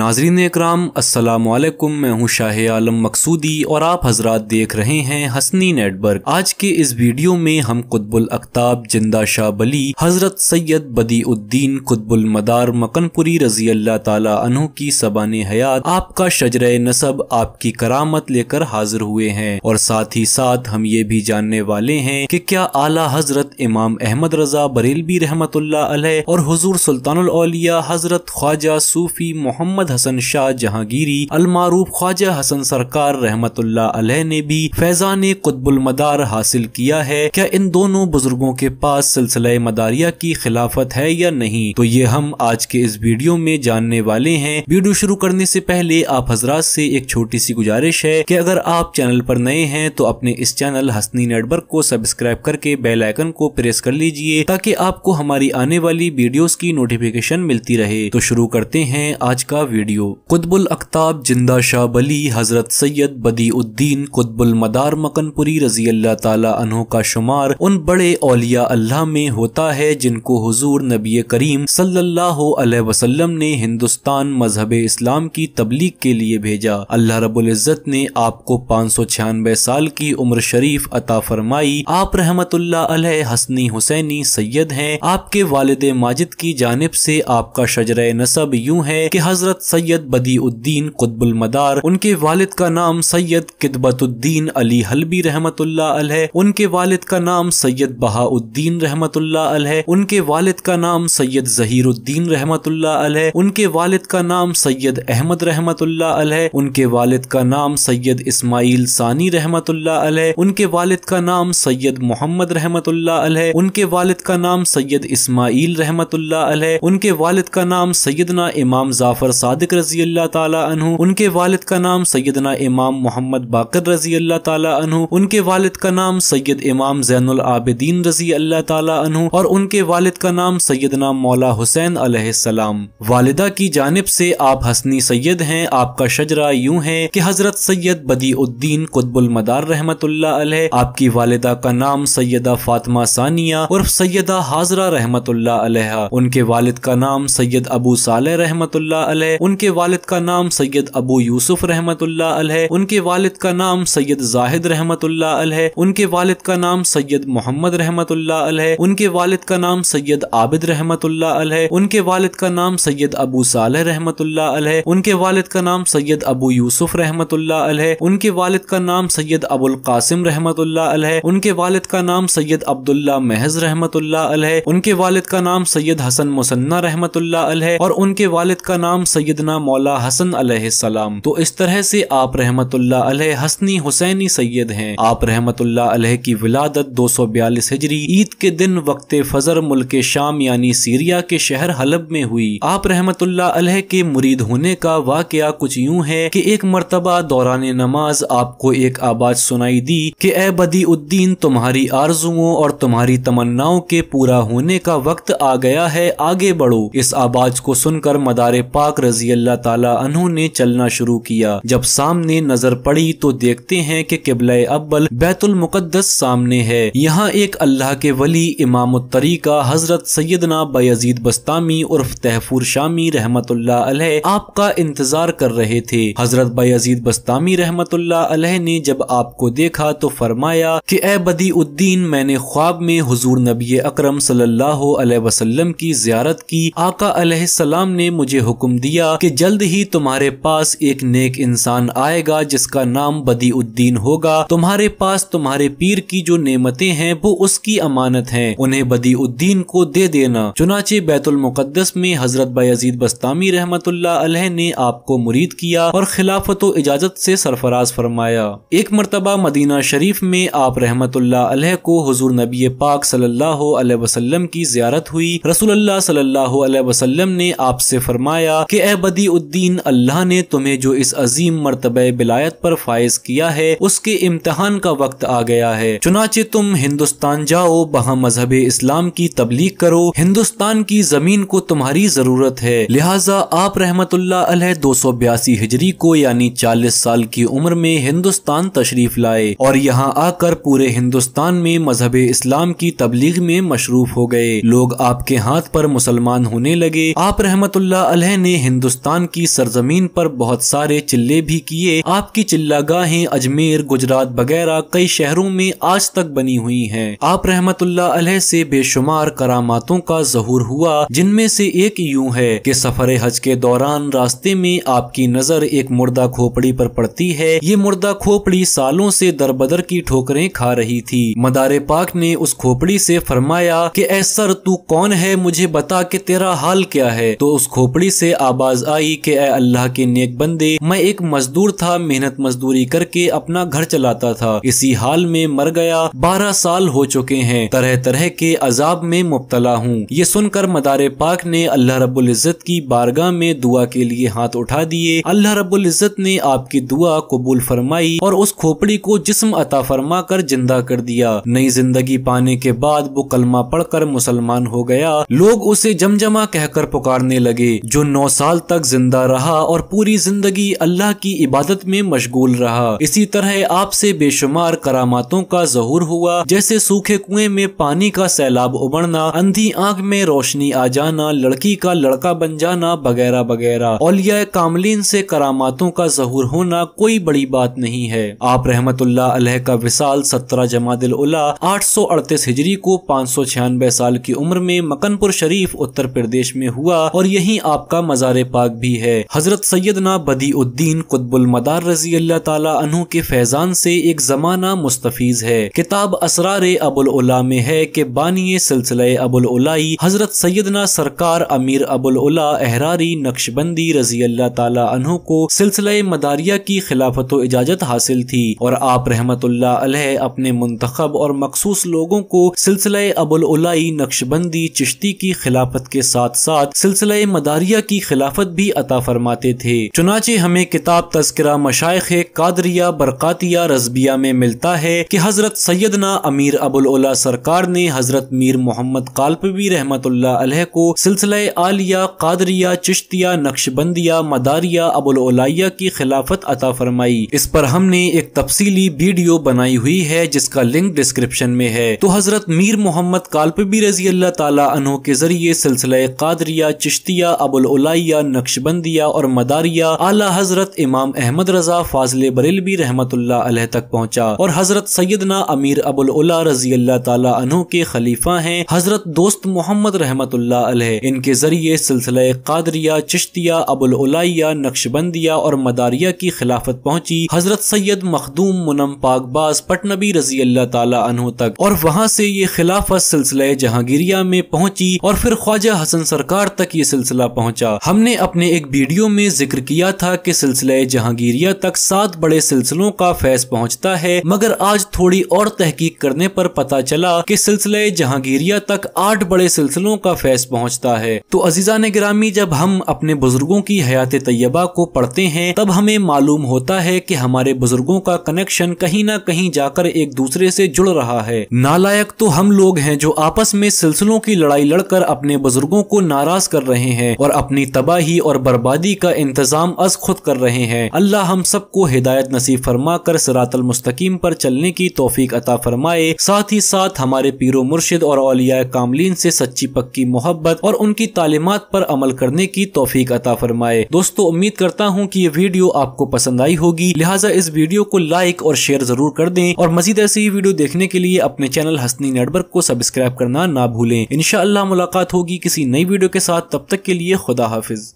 नाजरीन इकराम असलकुम मैं हूँ शाह आलम मकसूदी और आप हजरात देख रहे हैं हसनी नेटवर्क आज के इस वीडियो में हम कुतबुल अख्ताब जिंदा शाह बली हजरत सैयद बदी उद्दीन कुतबुल मदार मकनपुरी रजी अल्लाह तला की सबान हयात आपका शजर नसब आपकी करामत लेकर हाजिर हुए हैं और साथ ही साथ हम ये भी जानने वाले हैं की क्या आला हजरत इमाम अहमद रजा बरेलवी रहमत और हजूर सुल्तान हजरत ख्वाजा सूफी मोहम्मद हसन शाह जहांगीरी अलमारूफ ख्वाजा हसन सरकार रहमत ने भी फैजान कुतबुल मदार हासिल किया है क्या इन दोनों बुजुर्गों के पास सिलसिला मदारिया की खिलाफत है या नहीं तो ये हम आज के इस वीडियो में जानने वाले हैं वीडियो शुरू करने से पहले आप हजरात से एक छोटी सी गुजारिश है कि अगर आप चैनल पर नए हैं तो अपने इस चैनल हसनी नेटवर्क को सब्सक्राइब करके बेल आइकन को प्रेस कर लीजिए ताकि आपको हमारी आने वाली वीडियोस की नोटिफिकेशन मिलती रहे तो शुरू करते हैं आज का वीडियो वीडियो कुतबुल अख्ताब जिंदा शाह बली हजरत सैयद बदीउद्दीन कुतबुल मदार मकनपुरी रजी अल्लाह तहों का शुमार उन बड़े औलिया अल्लाह में होता है जिनको हजूर नबी करीम सल्लाम ने हिंदुस्तान मजहब इस्लाम की तबलीग के लिए भेजा अल्लाह रबुल्ज़त ने आपको पाँच सौ छियानबे साल की उम्र शरीफ अता फरमाई आप रहमत हसनी हुसैनी सैयद हैं आपके वालद माजिद की जानब ऐसी आपका शजर नसब यूँ है की हजरत सैयद बदीउद्दीन मदार उनके वालिद का नाम सैयद किदबतुद्दीन अली हलबी रहमतुल्ला अल है उनके वालिद का नाम सैयद बहाउद्दीन रहमत अल है उनके वालिद का नाम सैयद जहीरुद्दीन रहमत अल है उनके वालिद का नाम सैयद अहमद रहमत अल है उनके वालिद का नाम सैयद इस्माइल सानी रहमतुल्ला अल है उनके वालिद का नाम सैयद मोहम्मद रहमत अल है उनके वालिद का नाम सैयद इस्माइल रहमतुल्ला अल है उनके वालिद का नाम सैयदना इमाम जाफर साहब सादिक रजी अल्लाह तु उनके वालिद का नाम सैदना इमाम मोहम्मद बाकर रजी अल्लाह तु उनके वालिद का नाम सैयद इमाम जैनुल आबिदीन रजी अल्लाह तु और उनके वालिद का नाम सैदना मौला हुसैन अलैहिस्सलाम वालदा की जानब से आप हसनी सैयद हैं आपका शजरा यूं है कि हजरत सैयद उद्दीन कुतबुल मदार रहमत आपकी वालदा का नाम सैयदा फातमा सानिया और सैयदा हाजरा रहमत उनके वालिद का नाम सैयद अबू साल रहमत उनके वालिद का नाम सैयद अबू यूसुफ रहमत अल है उनके वालिद का नाम सैयद जाहिद रहमत अल है उनके वालिद का नाम सैयद मोहम्मद रहमत अल है उनके वालिद का नाम सैयद आबिद रहमत अल है उनके वालिद का नाम सैयद अबू सालह रहमत अल है उनके वालिद का नाम सैयद अबू यूसुफ रहमत अल है उनके वालिद का नाम सैयद अबुल कासिम रहमत अल है उनके वालिद का नाम सैयद अब्दुल्ला महज रहमत अल है उनके वालिद का नाम सैयद हसन मुसन्ना रहमत अल है और उनके वालिद का नाम सैयद सैदना मौला हसन अलैहिस्सलाम तो इस तरह से आप रहमतुल्ला हसनी हुसैनी सैयद हैं आप रहमतुल्ला की विलादत 242 हिजरी ईद के दिन वक्त फजर मुल्क शाम यानी सीरिया के शहर हलब में हुई आप रहमतुल्ला के मुरीद होने का वाकया कुछ यूँ है की एक मरतबा दौरान नमाज आपको एक आवाज सुनाई दी की ए बदी उद्दीन तुम्हारी आरजुओं और तुम्हारी तमन्नाओं के पूरा होने का वक्त आ गया है आगे बढ़ो इस आवाज को सुनकर मदार पाक रजी रजी अल्लाह तु ने चलना शुरू किया जब सामने नजर पड़ी तो देखते हैं कि किबला अब्बल बैतुल मुकद्दस सामने है यहाँ एक अल्लाह के वली इमाम तरीका हजरत सैदना बयजीद बस्तामी उर्फ तहफूर शामी रहमत आपका इंतजार कर रहे थे हजरत बयजीद बस्तामी रहमत ने जब आपको देखा तो फरमाया कि ए बदी उद्दीन मैंने ख्वाब में हजूर नबी अक्रम सल्लाम की जियारत की आका सलाम ने मुझे हुक्म दिया किया कि जल्द ही तुम्हारे पास एक नेक इंसान आएगा जिसका नाम बदीउद्दीन होगा तुम्हारे पास तुम्हारे पीर की जो नेमते हैं वो उसकी अमानत हैं उन्हें बदीउद्दीन को दे देना चुनाचे बैतुल मुकद्दस में हजरत बयजीद बस्तामी रहमत ने आपको मुरीद किया और खिलाफत इजाजत से सरफराज फरमाया एक मरतबा मदीना शरीफ में आप रहमत को हजूर नबी पाक सल्लल्लाहु अलैहि वसल्लम की जियारत हुई रसूलुल्लाह सल्लल्लाहु अलैहि वसल्लम ने आपसे फरमाया कि ए बदीउद्दीन अल्लाह ने तुम्हें जो इस अजीम मरतब बिलायत पर फायज किया है उसके इम्तहान का वक्त आ गया है चुनाचे तुम हिंदुस्तान जाओ वहाँ मजहब इस्लाम की तबलीग करो हिंदुस्तान की जमीन को तुम्हारी जरूरत है लिहाजा आप रहमत दो सौ बयासी हिजरी को यानी चालीस साल की उम्र में हिंदुस्तान तशरीफ लाए और यहाँ आकर पूरे हिंदुस्तान में मजहब इस्लाम की तबलीग में मशरूफ हो गए लोग आपके हाथ पर मुसलमान होने लगे आप रहमत ने हिंदुस्तान हिंदुस्तान की सरजमीन पर बहुत सारे चिल्ले भी किए आपकी चिल्लागाहें अजमेर गुजरात वगैरह कई शहरों में आज तक बनी हुई हैं। आप रहमतुल्ला अलह से बेशुमार करामातों का जहूर हुआ जिनमें से एक यूं है कि सफर हज के दौरान रास्ते में आपकी नजर एक मुर्दा खोपड़ी पर पड़ती है ये मुर्दा खोपड़ी सालों से दरबदर की ठोकरें खा रही थी मदार पाक ने उस खोपड़ी से फरमाया कि ऐसर तू कौन है मुझे बता कि तेरा हाल क्या है तो उस खोपड़ी से आवाज आवाज आई कि ए अल्लाह के नेक बंदे मैं एक मजदूर था मेहनत मजदूरी करके अपना घर चलाता था इसी हाल में मर गया बारह साल हो चुके हैं तरह तरह के अजाब में मुबतला हूँ ये सुनकर मदार पाक ने अल्लाह रब्बुल इज़्ज़त की बारगाह में दुआ के लिए हाथ उठा दिए अल्लाह रब्बुल इज़्ज़त ने आपकी दुआ कबूल फरमाई और उस खोपड़ी को जिस्म अता फरमा कर जिंदा कर दिया नई जिंदगी पाने के बाद वो कलमा पढ़कर मुसलमान हो गया लोग उसे जमजमा कहकर पुकारने लगे जो नौ साल तक जिंदा रहा और पूरी जिंदगी अल्लाह की इबादत में मशगूल रहा इसी तरह आपसे बेशुमार करामातों का जहूर हुआ जैसे सूखे कुएं में पानी का सैलाब उबड़ना अंधी आंख में रोशनी आ जाना लड़की का लड़का बन जाना वगैरह वगैरह औलिया कामलीन से करामातों का जहूर होना कोई बड़ी बात नहीं है आप रहमत का विशाल सत्रह जमादिल उला आठ सौ अड़तीस हिजरी को पाँच सौ छियानबे साल की उम्र में मकनपुर शरीफ उत्तर प्रदेश में हुआ और यही आपका मजार पाक भी है हजरत सैदना बदीउद्दीन कुतबुल मदार रजी अल्लाह तला के फैजान से एक जमाना मुस्तफीज़ है किताब असरार अबुल में है के बानिय सिलसिले अबुलई हजरत सैदना सरकार अमीर अबुल अहरारी नक्शबंदी रजी अल्लाह तला को सिलसिले मदारिया की खिलाफत इजाजत हासिल थी और आप रहमत अपने मुंतब और मखसूस लोगों को सिलसिले अबुल नक्शबंदी चिश्ती की खिलाफत के साथ साथ सिलसिले मदारिया की खिलाफत खिलाफत भी अता फरमाते थे चुनाचे हमें किताब तस्करा मशाइ कादरिया बरक़ातिया रजबिया में मिलता है कि हज़रत सैदना अमीर अबुल्ला सरकार ने हज़रत मीर मोहम्मद कालपवी रहमत को सिलसिला आलिया कादरिया चिश्तिया नक्शबंदिया मदारिया अबुलिया की खिलाफत अता फरमाई इस पर हमने एक तफसीली वीडियो बनाई हुई है जिसका लिंक डिस्क्रिप्शन में है तो हज़रत मीर मोहम्मद कालपबी रजी अल्लाह तला के जरिए सिलसिला कादरिया चिश्तिया अबुल्लाया नक्शबंदिया और मदारिया आला हजरत इमाम अहमद रजा फाजल बरेल रहमत तक पहुँचा और हजरत सैदना अमीर अबुल उला रजी अल्लाह तला के खलीफा है हजरत दोस्त मोहम्मद रहमत इनके जरिए सिलसिला कादरिया चिश्तिया अबुल उलाइया नक्शबंदिया और मदारिया की खिलाफत पहुँची हजरत सैयद मखदूम मुनम पाकबाज पटनबी रजी अल्लाह तला तक और वहाँ से ये खिलाफत सिलसिला जहांगीरिया में पहुँची और फिर ख्वाजा हसन सरकार तक ये सिलसिला पहुँचा हमने अपने एक वीडियो में जिक्र किया था कि सिलसिले जहांगीरिया तक सात बड़े सिलसिलों का फैस पहुंचता है मगर आज थोड़ी और तहकीक करने पर पता चला कि सिलसिले जहांगीरिया तक आठ बड़े सिलसिलों का फैस पहुंचता है तो अजीजा ने ग्रामी जब हम अपने बुजुर्गों की हयात तयबा को पढ़ते हैं तब हमें मालूम होता है की हमारे बुजुर्गो का कनेक्शन कहीं ना कहीं जाकर एक दूसरे से जुड़ रहा है नालायक तो हम लोग हैं जो आपस में सिलसिलों की लड़ाई लड़कर अपने बुजुर्गों को नाराज कर रहे हैं और अपनी तबाही तबाही और बर्बादी का इंतजाम अज खुद कर रहे हैं अल्लाह हम सबको हिदायत नसीब फरमा कर सरातल मुस्तकीम पर चलने की तोफीक अता फरमाए साथ ही साथ हमारे पीरो मुर्शिद और अलिया कामलीन से सच्ची पक्की मोहब्बत और उनकी तालीमत पर अमल करने की तोफीक अता फरमाए दोस्तों उम्मीद करता हूँ की ये वीडियो आपको पसंद आई होगी लिहाजा इस वीडियो को लाइक और शेयर जरूर कर दें और मजीद ऐसी ही वीडियो देखने के लिए अपने चैनल हसनी नेटवर्क को सब्सक्राइब करना ना भूलें इनशाला मुलाकात होगी किसी नई वीडियो के साथ तब तक के लिए खुदा हाफिज़